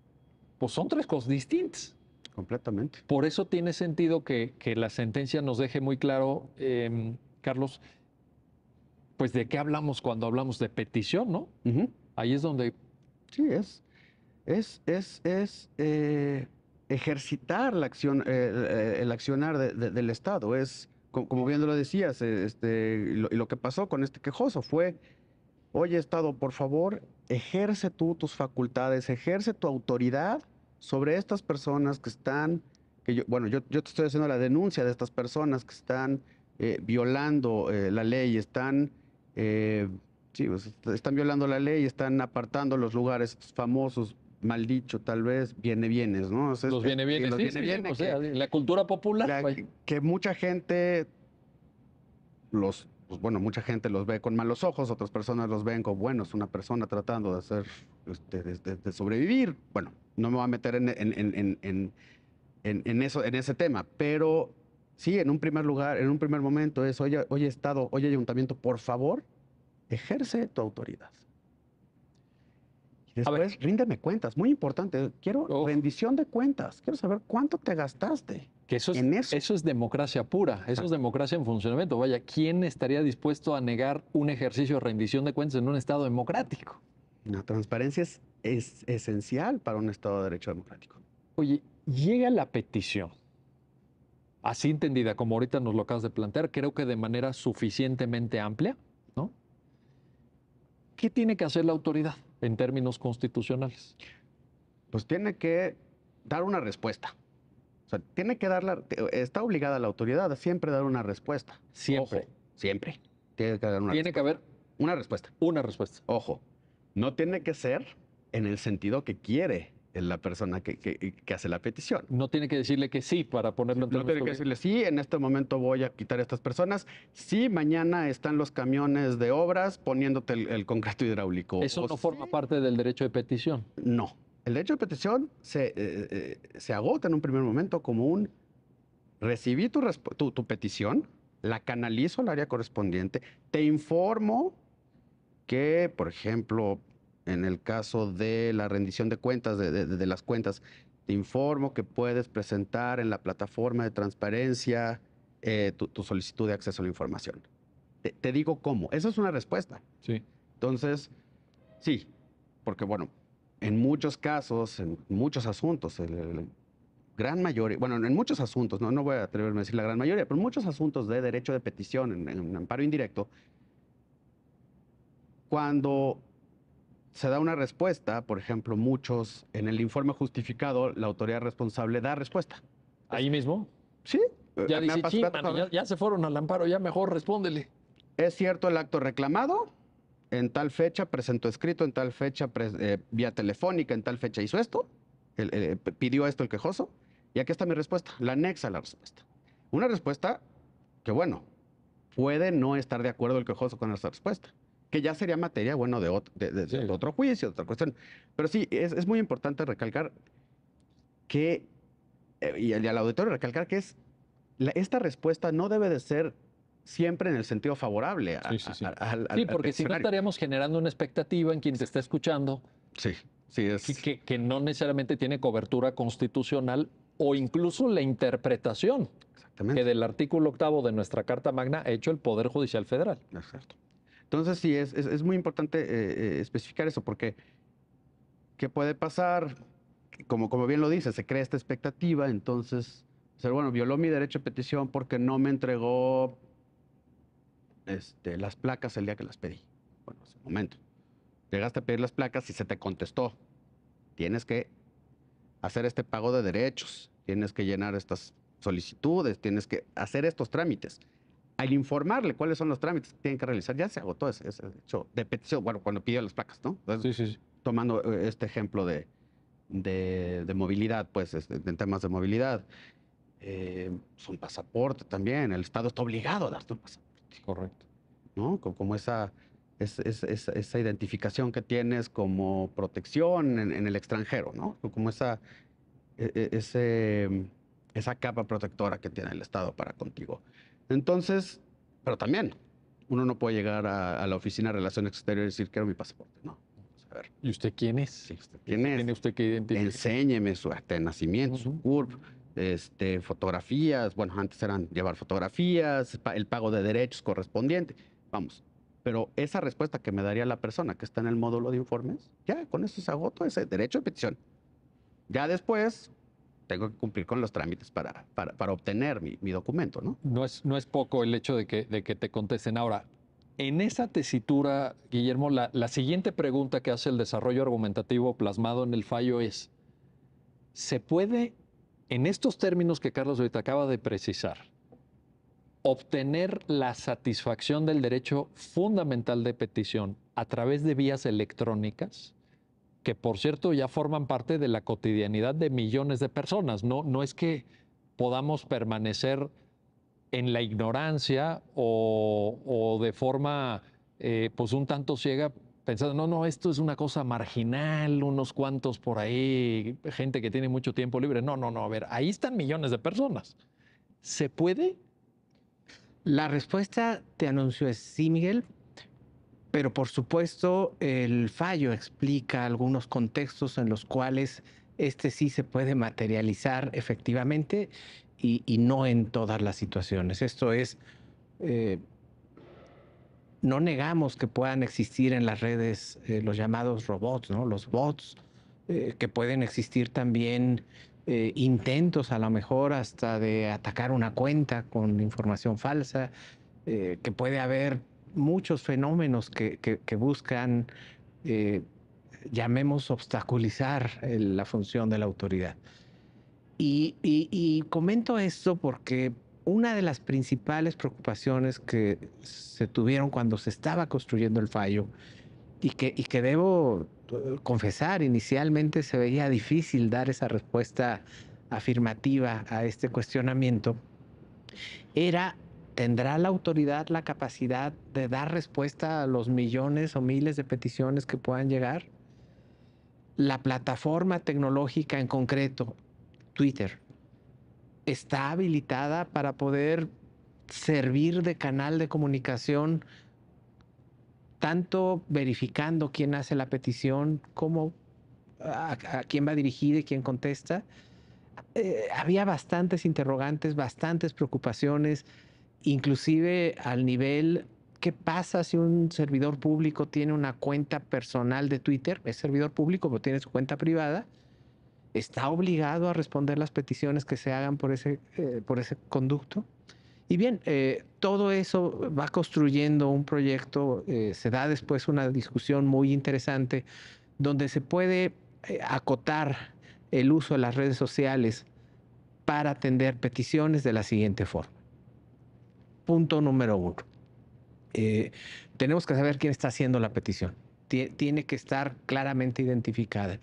pues son tres cosas distintas. Completamente. Por eso tiene sentido que, la sentencia nos deje muy claro, em, Carlos, pues de qué hablamos cuando hablamos de petición, ¿no? Ahí es donde... Sí, es. Es, es, eh, ejercitar la acción, eh, el accionar del Estado, es como, bien lo decías, eh, este, lo, que pasó con este quejoso fue, oye Estado, por favor, ejerce tú tus facultades, ejerce tu autoridad sobre estas personas que están, que yo, bueno, yo, te estoy haciendo la denuncia de estas personas que están eh, violando eh, la ley, están, sí, pues, están violando la ley, están apartando los lugares famosos mal dicho, tal vez, viene bienes, ¿no? los viene bienes, viene sea, la cultura popular. que mucha gente los, pues, bueno, mucha gente los ve con malos ojos, otras personas los ven como, bueno, es una persona tratando de hacer, este, de, sobrevivir. Bueno, no me voy a meter en, en, eso, en ese tema, pero sí, en un primer lugar, en un primer momento es, oye, oye Estado, oye Ayuntamiento, por favor, ejerce tu autoridad. Después, ríndeme cuentas, muy importante. Quiero rendición de cuentas. Quiero saber cuánto te gastaste. eso es, democracia pura, eso es ah. democracia en funcionamiento. Vaya, ¿quién estaría dispuesto a negar un ejercicio de rendición de cuentas en un Estado democrático? La transparencia es, es esencial para un Estado de Derecho democrático. Oye, llega la petición, así entendida, como ahorita nos lo acabas de plantear, creo que de manera suficientemente amplia, ¿no? ¿Qué tiene que hacer la autoridad? en términos constitucionales? Pues tiene que dar una respuesta. O sea, tiene que dar la, está obligada la autoridad a siempre dar una respuesta. Siempre. siempre. Tiene que dar una Tiene que haber una respuesta. Una respuesta. Ojo, no tiene que ser en el sentido que quiere la persona que, hace la petición. No tiene que decirle que sí para ponerlo en No tiene que decirle sí, en este momento voy a quitar a estas personas. Sí, mañana están los camiones de obras poniéndote el, concreto hidráulico. ¿Eso no forma parte del derecho de petición? No. El derecho de petición se, eh, eh, se agota en un primer momento como un recibí tu, tu petición, la canalizo al área correspondiente, te informo que, por ejemplo, en el caso de la rendición de cuentas, de, las cuentas, te informo que puedes presentar en la plataforma de transparencia eh, tu, solicitud de acceso a la información. Te, digo cómo. Esa es una respuesta. Sí. Entonces, sí, porque bueno, en muchos casos, en muchos asuntos, el, gran mayoría, bueno, en muchos asuntos, no, voy a atreverme a decir la gran mayoría, pero en muchos asuntos de derecho de petición en amparo indirecto, cuando se da una respuesta, por ejemplo, muchos en el informe justificado, la autoridad responsable da respuesta. ¿Ahí mismo? Sí. Eh, ya, ya, se fueron al amparo, ya mejor respóndele. ¿Es cierto el acto reclamado? En tal fecha presentó escrito, en tal fecha eh, vía telefónica, en tal fecha hizo esto, eh, pidió esto el quejoso. Y aquí está mi respuesta, la anexa la respuesta. Una respuesta que, bueno, puede no estar de acuerdo el quejoso con esa respuesta que ya sería materia, bueno, de, de, otro juicio, de otra cuestión. Pero sí, es, muy importante recalcar que, eh, y, al auditorio recalcar que es, esta respuesta no debe de ser siempre en el sentido favorable. A, sí, sí, sí. porque si no estaríamos generando una expectativa en quien se está escuchando. Sí, sí, es. Que, que no necesariamente tiene cobertura constitucional o incluso la interpretación que del artículo octavo de nuestra Carta Magna ha hecho el Poder Judicial Federal. Exacto. Entonces sí, es, muy importante eh, eh, especificar eso porque ¿qué puede pasar? Como, como bien lo dice, se crea esta expectativa, entonces, bueno, violó mi derecho de petición porque no me entregó este, las placas el día que las pedí. Bueno, hace un momento. Llegaste a pedir las placas y se te contestó. Tienes que hacer este pago de derechos, tienes que llenar estas solicitudes, tienes que hacer estos trámites al informarle cuáles son los trámites que tienen que realizar, ya se agotó ese, ese hecho de petición, bueno, cuando pidió las placas, ¿no? sí, sí, sí. Tomando eh, este ejemplo de, de, de movilidad, pues, este, en temas de movilidad, eh, es un pasaporte también, el Estado está obligado a darte un pasaporte. Correcto. ¿No? Como esa, esa, esa, identificación que tienes como protección en, el extranjero, ¿no? Como esa, e, e, ese, esa capa protectora que tiene el Estado para contigo. Entonces, pero también, uno no puede llegar a, la oficina de Relaciones Exteriores y decir, quiero mi pasaporte. No. A ver. ¿Y usted quién es? ¿Quién es? ¿Tiene usted que identificar? Enséñeme su acta de este, nacimiento, su CURP, este, fotografías. Bueno, antes eran llevar fotografías, el pago de derechos correspondiente. Vamos. Pero esa respuesta que me daría la persona que está en el módulo de informes, ya con eso se agota ese derecho de petición. Ya después, tengo que cumplir con los trámites para, obtener mi, documento, ¿no? es, no es poco el hecho de que, te contesten ahora. En esa tesitura, Guillermo, la, la siguiente pregunta que hace el desarrollo argumentativo plasmado en el fallo es, ¿se puede, en estos términos que Carlos ahorita acaba de precisar, obtener la satisfacción del derecho fundamental de petición a través de vías electrónicas? que por cierto ya forman parte de la cotidianidad de millones de personas. No, no es que podamos permanecer en la ignorancia o, de forma eh, pues un tanto ciega pensando, no, no, esto es una cosa marginal, unos cuantos por ahí, gente que tiene mucho tiempo libre. No, no, no, a ver, ahí están millones de personas. ¿Se puede? La respuesta, te anuncio, es sí, Miguel, pero por supuesto, el fallo explica algunos contextos en los cuales este sí se puede materializar efectivamente y, no en todas las situaciones. Esto es, eh, no negamos que puedan existir en las redes eh, los llamados robots, ¿no? los bots, eh, que pueden existir también intentos a lo mejor hasta de atacar una cuenta con información falsa, que puede haber muchos fenómenos que, que, buscan, eh, llamemos, obstaculizar la función de la autoridad. Y, y, y comento esto porque una de las principales preocupaciones que se tuvieron cuando se estaba construyendo el fallo y que, y que debo eh, confesar, inicialmente se veía difícil dar esa respuesta afirmativa a este cuestionamiento, era ¿Tendrá la autoridad la capacidad de dar respuesta a los millones o miles de peticiones que puedan llegar? La plataforma tecnológica en concreto, Twitter, está habilitada para poder servir de canal de comunicación, tanto verificando quién hace la petición como a, quién va dirigida y quién contesta. Eh, había bastantes interrogantes, bastantes preocupaciones inclusive al nivel qué pasa si un servidor público tiene una cuenta personal de Twitter, es servidor público pero tiene su cuenta privada, está obligado a responder las peticiones que se hagan por ese, eh, por ese conducto. Y bien, eh, todo eso va construyendo un proyecto, eh, se da después una discusión muy interesante donde se puede acotar el uso de las redes sociales para atender peticiones de la siguiente forma punto número uno. Eh, tenemos que saber quién está haciendo la petición. Tiene que estar claramente identificada.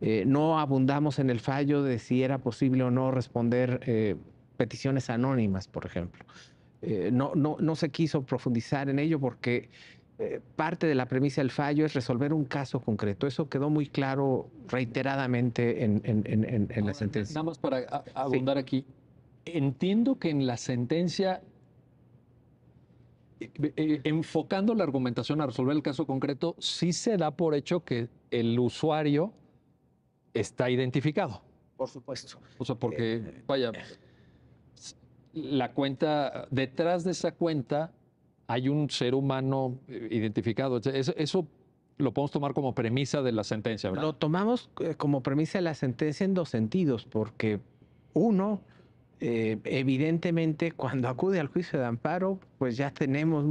Eh, no abundamos en el fallo de si era posible o no responder eh, peticiones anónimas, por ejemplo. No, no, no, se quiso profundizar en ello porque parte de la premisa del fallo es resolver un caso concreto. Eso quedó muy claro reiteradamente en, en, en, la sentencia. Nada para abundar aquí. Entiendo que en la sentencia eh, enfocando la argumentación a resolver el caso concreto, sí se da por hecho que el usuario está identificado. Por supuesto. O sea, porque, eh, vaya, eh. la cuenta, detrás de esa cuenta hay un ser humano identificado. Eso, eso lo podemos tomar como premisa de la sentencia, ¿verdad? Lo tomamos como premisa de la sentencia en dos sentidos, porque uno, eh, evidentemente cuando acude al juicio de amparo, pues ya tenemos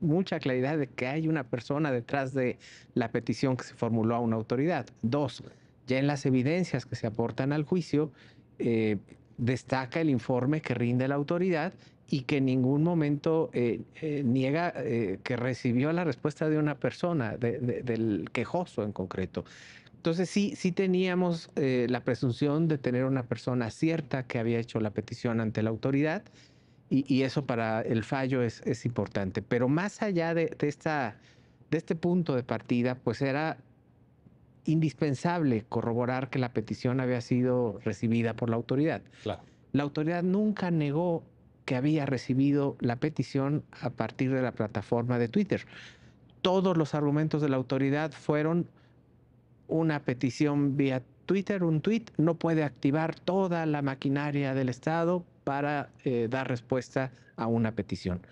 mucha claridad de que hay una persona detrás de la petición que se formuló a una autoridad. Dos, ya en las evidencias que se aportan al juicio, eh, destaca el informe que rinde la autoridad y que en ningún momento eh, niega que recibió la respuesta de una persona, del quejoso en concreto. Entonces sí, sí teníamos eh, la presunción de tener una persona cierta que había hecho la petición ante la autoridad y, eso para el fallo es, importante. Pero más allá de, esta, de este punto de partida, pues era indispensable corroborar que la petición había sido recibida por la autoridad. La autoridad nunca negó que había recibido la petición a partir de la plataforma de Twitter. Todos los argumentos de la autoridad fueron una petición vía Twitter, un tweet, no puede activar toda la maquinaria del Estado para eh, dar respuesta a una petición.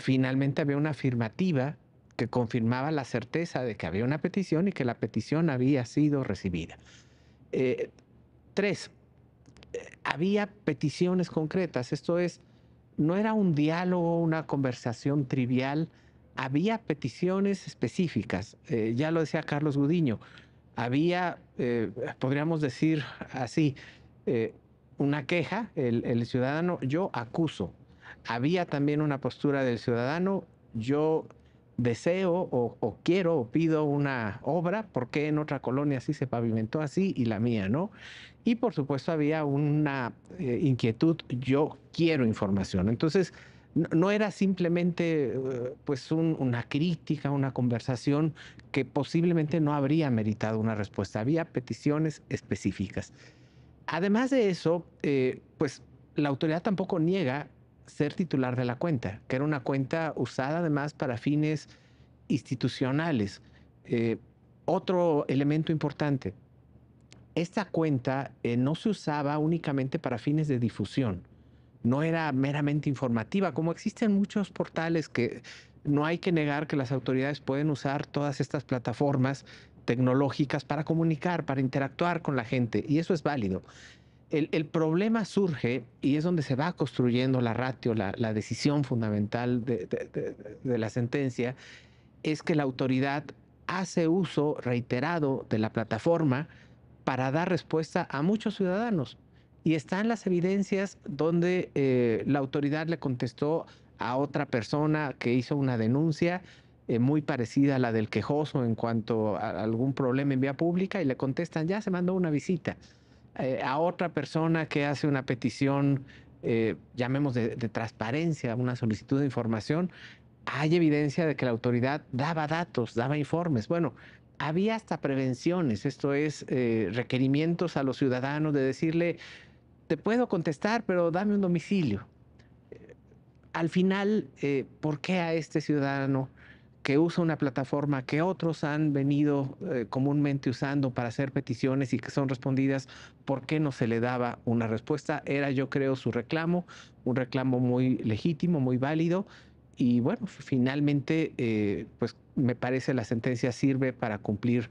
Finalmente había una afirmativa que confirmaba la certeza de que había una petición y que la petición había sido recibida. Eh, tres, eh, había peticiones concretas, esto es, no era un diálogo, una conversación trivial, había peticiones específicas, eh, ya lo decía Carlos Gudiño, había, eh, podríamos decir así, eh, una queja, el, ciudadano, yo acuso. Había también una postura del ciudadano, yo deseo o, quiero o pido una obra, porque en otra colonia así se pavimentó así y la mía no. Y por supuesto había una inquietud, yo quiero información. Entonces, no, era simplemente eh, pues, una crítica, una conversación que posiblemente no habría meritado una respuesta. Había peticiones específicas. Además de eso, eh, pues la autoridad tampoco niega ser titular de la cuenta, que era una cuenta usada además para fines institucionales. Eh, otro elemento importante, esta cuenta no se usaba únicamente para fines de difusión no era meramente informativa, como existen muchos portales que no hay que negar que las autoridades pueden usar todas estas plataformas tecnológicas para comunicar, para interactuar con la gente, y eso es válido. El, problema surge y es donde se va construyendo la ratio, la, decisión fundamental de la sentencia, es que la autoridad hace uso reiterado de la plataforma para dar respuesta a muchos ciudadanos, y están las evidencias donde eh, la autoridad le contestó a otra persona que hizo una denuncia eh, muy parecida a la del quejoso en cuanto a algún problema en vía pública y le contestan, ya se mandó una visita. Eh, a otra persona que hace una petición, llamemos de, transparencia, una solicitud de información, hay evidencia de que la autoridad daba datos, daba informes. Bueno, había hasta prevenciones, esto es requerimientos a los ciudadanos de decirle, te puedo contestar, pero dame un domicilio. Eh, al final, eh, ¿por qué a este ciudadano que usa una plataforma que otros han venido eh, comúnmente usando para hacer peticiones y que son respondidas, ¿por qué no se le daba una respuesta? Era, yo creo, su reclamo, un reclamo muy legítimo, muy válido. Y bueno, finalmente, pues me parece la sentencia sirve para cumplir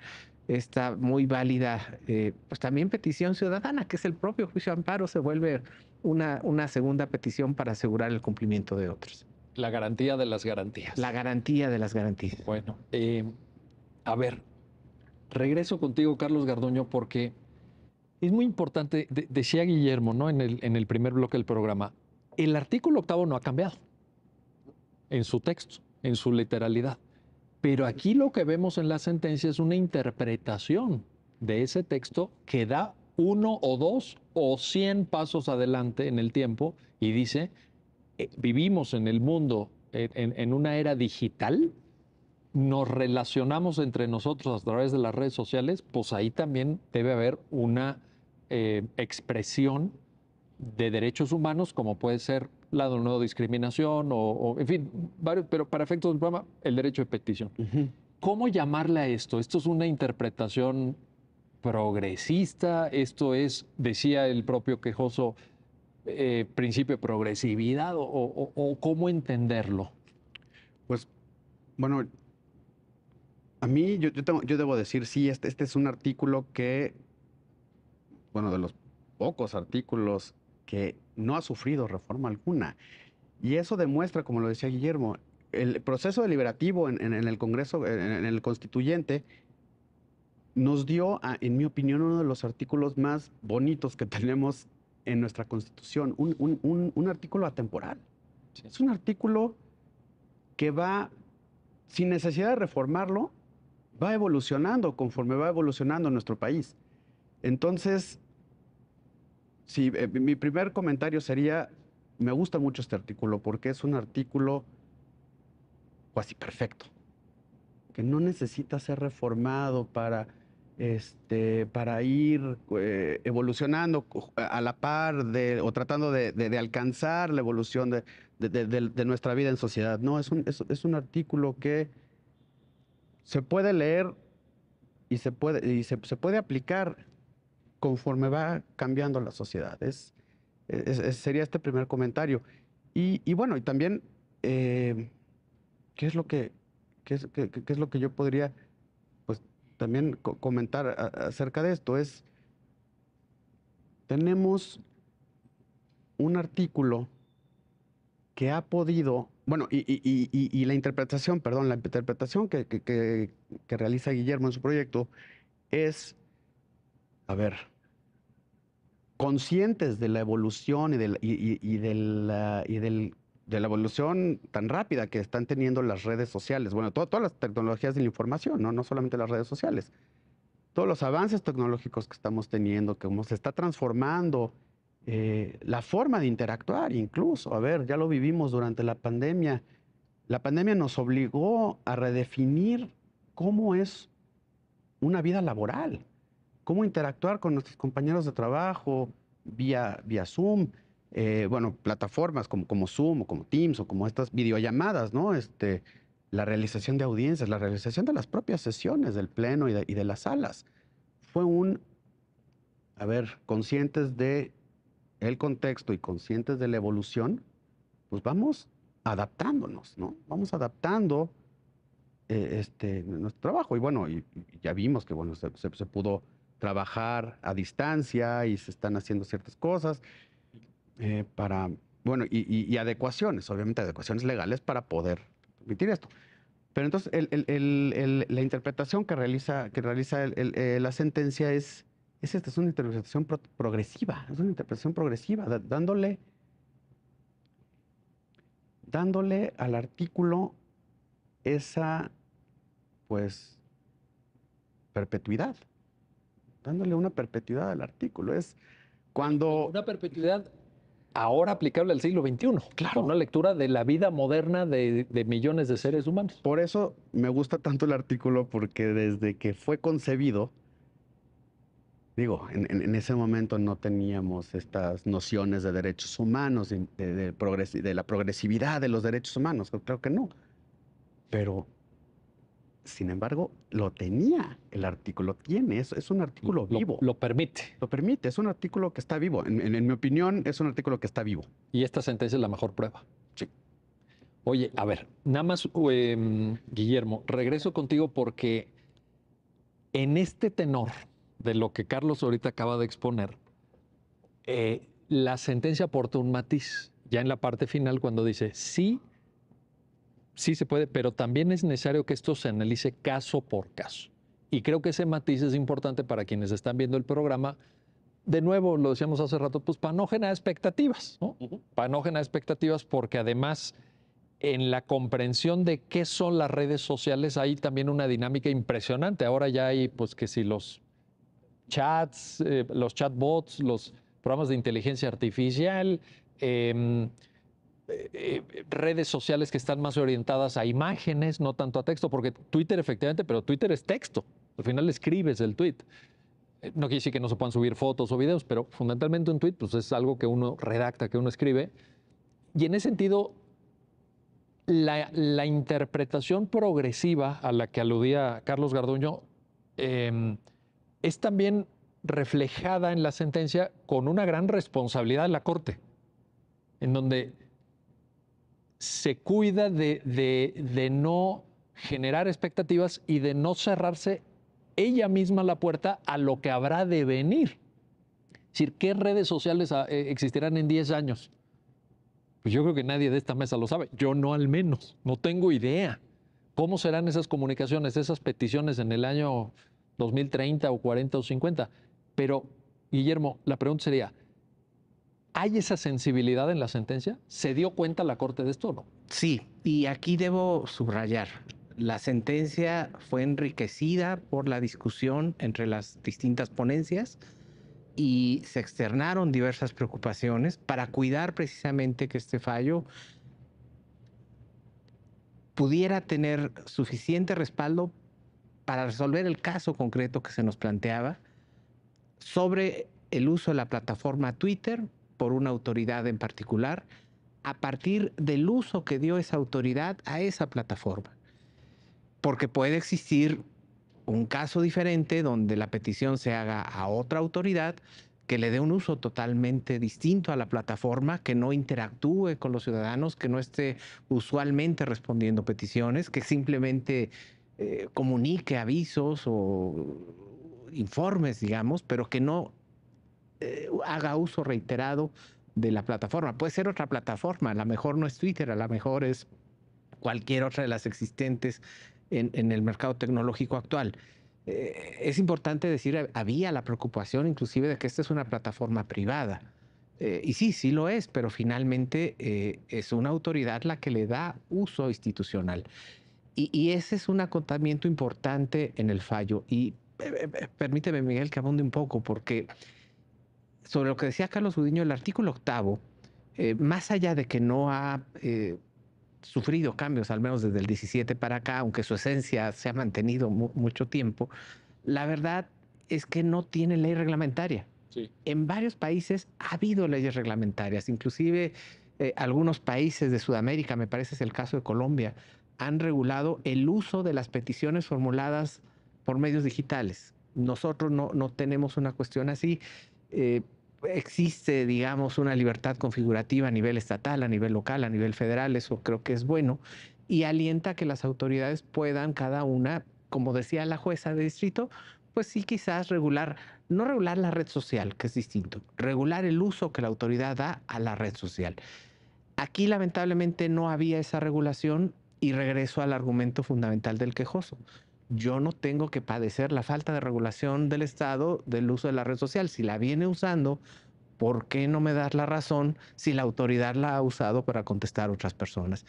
esta muy válida, eh, pues también petición ciudadana, que es el propio juicio amparo, se vuelve una, una segunda petición para asegurar el cumplimiento de otros. La garantía de las garantías. La garantía de las garantías. Bueno, eh, a ver, regreso contigo, Carlos Garduño, porque es muy importante, decía Guillermo, ¿no? En el, en el primer bloque del programa, el artículo octavo no ha cambiado en su texto, en su literalidad. Pero aquí lo que vemos en la sentencia es una interpretación de ese texto que da uno o dos o cien pasos adelante en el tiempo y dice, eh, vivimos en el mundo, en, una era digital, nos relacionamos entre nosotros a través de las redes sociales, pues ahí también debe haber una eh, expresión de derechos humanos como puede ser lado no discriminación o, en fin, varios, pero para efectos del programa, el derecho de petición. ¿Cómo llamarle a esto? ¿Esto es una interpretación progresista? ¿Esto es, decía el propio quejoso, eh, principio de progresividad? O, cómo entenderlo? Pues, bueno, a mí, yo, debo decir, sí, este, este es un artículo que, bueno, de los pocos artículos que no ha sufrido reforma alguna. Y eso demuestra, como lo decía Guillermo, el proceso deliberativo en, el Congreso, en, el constituyente, nos dio, en mi opinión, uno de los artículos más bonitos que tenemos en nuestra constitución, un, artículo atemporal. Es un artículo que va, sin necesidad de reformarlo, va evolucionando conforme va evolucionando nuestro país. Entonces, Sí, eh, mi primer comentario sería, me gusta mucho este artículo porque es un artículo casi perfecto, que no necesita ser reformado para, este, para ir eh, evolucionando a la par de, o tratando de, alcanzar la evolución de, nuestra vida en sociedad. No, es un, es, un artículo que se puede leer y se puede, y se, se puede aplicar conforme va cambiando la sociedad. E, sería este primer comentario. Y, bueno, y también, eh, ¿qué, es lo que, qué es, lo que yo podría pues, también comentar acerca de esto? Es, tenemos un artículo que ha podido, bueno, y, la interpretación, perdón, la interpretación que, que realiza Guillermo en su proyecto es, a ver, conscientes de la evolución y, ah, de la evolución tan rápida que están teniendo las redes sociales. Bueno, todas las tecnologías de la información, ¿no? solamente las redes sociales. Todos los avances tecnológicos que estamos teniendo, que se está transformando eh, la forma de interactuar incluso. A ver, ya lo vivimos durante la pandemia. La pandemia nos obligó a redefinir cómo es una vida laboral cómo interactuar con nuestros compañeros de trabajo vía, vía Zoom, eh, bueno, plataformas como, como Zoom o como Teams o como estas videollamadas, ¿no? Este, la realización de audiencias, la realización de las propias sesiones del Pleno y de, las salas. Fue un, a ver, conscientes de el contexto y conscientes de la evolución, pues vamos adaptándonos, ¿no? Vamos adaptando eh, este, nuestro trabajo. Y bueno, y, ya vimos que bueno, se pudo trabajar a distancia y se están haciendo ciertas cosas eh, para, bueno, y, adecuaciones, obviamente adecuaciones legales para poder permitir esto. Pero entonces la interpretación que realiza, que realiza eh, la sentencia es, esta, es una interpretación progresiva, es una interpretación progresiva, dándole, dándole al artículo esa, pues, perpetuidad dándole una perpetuidad al artículo. Es cuando... Una perpetuidad ahora aplicable al siglo XXI. Claro. Una lectura de la vida moderna de, millones de seres humanos. Por eso me gusta tanto el artículo, porque desde que fue concebido, digo, en, ese momento no teníamos estas nociones de derechos humanos, de, de la progresividad de los derechos humanos, creo que no. Pero sin embargo, lo tenía, el artículo tiene, es, es un artículo vivo. Lo permite. Lo permite, es un artículo que está vivo. En, mi opinión, es un artículo que está vivo. Y esta sentencia es la mejor prueba. Sí. Oye, a ver, nada más, em, Guillermo, regreso contigo porque en este tenor de lo que Carlos ahorita acaba de exponer, eh, la sentencia aporta un matiz, ya en la parte final cuando dice, sí, sí se puede, pero también es necesario que esto se analice caso por caso. Y creo que ese matiz es importante para quienes están viendo el programa. De nuevo, lo decíamos hace rato, pues para no expectativas, ¿no? expectativas porque además en la comprensión de qué son las redes sociales hay también una dinámica impresionante. Ahora ya hay, pues que si los chats, eh, los chatbots, los programas de inteligencia artificial, em, eh, eh, redes sociales que están más orientadas a imágenes, no tanto a texto, porque Twitter efectivamente, pero Twitter es texto. Al final escribes el tweet. Eh, no quiere decir que no se puedan subir fotos o videos, pero fundamentalmente un tweet pues, es algo que uno redacta, que uno escribe. Y en ese sentido, la, interpretación progresiva a la que aludía Carlos Garduño em, es también reflejada en la sentencia con una gran responsabilidad de la Corte, en donde se cuida de, de, de no generar expectativas y de no cerrarse ella misma la puerta a lo que habrá de venir. Es decir, ¿qué redes sociales ah, eh, existirán en 10 años? Pues yo creo que nadie de esta mesa lo sabe. Yo no al menos, no tengo idea. ¿Cómo serán esas comunicaciones, esas peticiones en el año 2030 o 40 o 50? Pero, Guillermo, la pregunta sería, ¿Hay esa sensibilidad en la sentencia? ¿Se dio cuenta la Corte de esto o no? Sí, y aquí debo subrayar. La sentencia fue enriquecida por la discusión entre las distintas ponencias y se externaron diversas preocupaciones para cuidar precisamente que este fallo pudiera tener suficiente respaldo para resolver el caso concreto que se nos planteaba sobre el uso de la plataforma Twitter por una autoridad en particular a partir del uso que dio esa autoridad a esa plataforma. Porque puede existir un caso diferente donde la petición se haga a otra autoridad que le dé un uso totalmente distinto a la plataforma, que no interactúe con los ciudadanos, que no esté usualmente respondiendo peticiones, que simplemente eh, comunique avisos o informes, digamos, pero que no eh, haga uso reiterado de la plataforma. Puede ser otra plataforma, a lo mejor no es Twitter, a lo mejor es cualquier otra de las existentes en, el mercado tecnológico actual. Eh, es importante decir, había la preocupación inclusive de que esta es una plataforma privada. Eh, y sí, sí lo es, pero finalmente es una autoridad la que le da uso institucional. Y, y ese es un acotamiento importante en el fallo. Y permíteme, Miguel, que abunde un poco, porque sobre lo que decía Carlos udiño, el artículo octavo, eh, más allá de que no ha eh, sufrido cambios, al menos desde el 17 para acá, aunque su esencia se ha mantenido mucho tiempo, la verdad es que no tiene ley reglamentaria. En varios países ha habido leyes reglamentarias, inclusive eh, algunos países de Sudamérica, me parece es el caso de Colombia, han regulado el uso de las peticiones formuladas por medios digitales. Nosotros no, no tenemos una cuestión así. Eh, existe, digamos, una libertad configurativa a nivel estatal, a nivel local, a nivel federal, eso creo que es bueno, y alienta que las autoridades puedan cada una, como decía la jueza de distrito, pues sí quizás regular, no regular la red social, que es distinto, regular el uso que la autoridad da a la red social. Aquí lamentablemente no había esa regulación y regreso al argumento fundamental del quejoso yo no tengo que padecer la falta de regulación del Estado del uso de la red social. Si la viene usando, ¿por qué no me das la razón si la autoridad la ha usado para contestar a otras personas?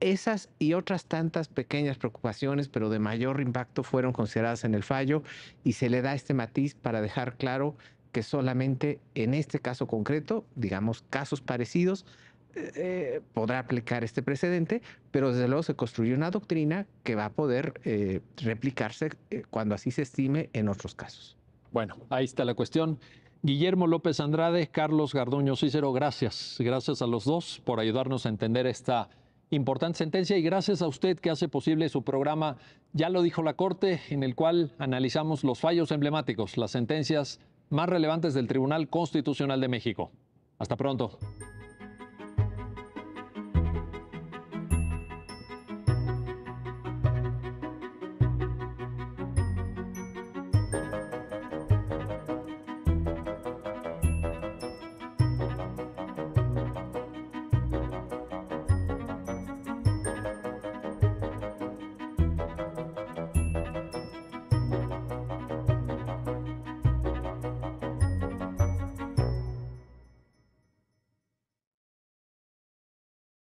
Esas y otras tantas pequeñas preocupaciones, pero de mayor impacto, fueron consideradas en el fallo y se le da este matiz para dejar claro que solamente en este caso concreto, digamos casos parecidos, eh, podrá aplicar este precedente, pero desde luego se construye una doctrina que va a poder eh, replicarse eh, cuando así se estime en otros casos. Bueno, ahí está la cuestión. Guillermo López Andrade, Carlos Garduño Cícero, gracias. Gracias a los dos por ayudarnos a entender esta importante sentencia y gracias a usted que hace posible su programa, ya lo dijo la Corte, en el cual analizamos los fallos emblemáticos, las sentencias más relevantes del Tribunal Constitucional de México. Hasta pronto.